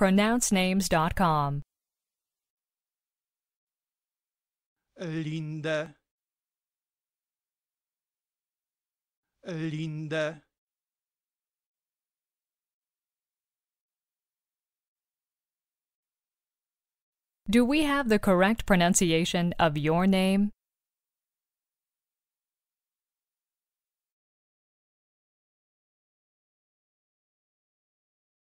pronouncenames.com. Linda Linda Do we have the correct pronunciation of your name?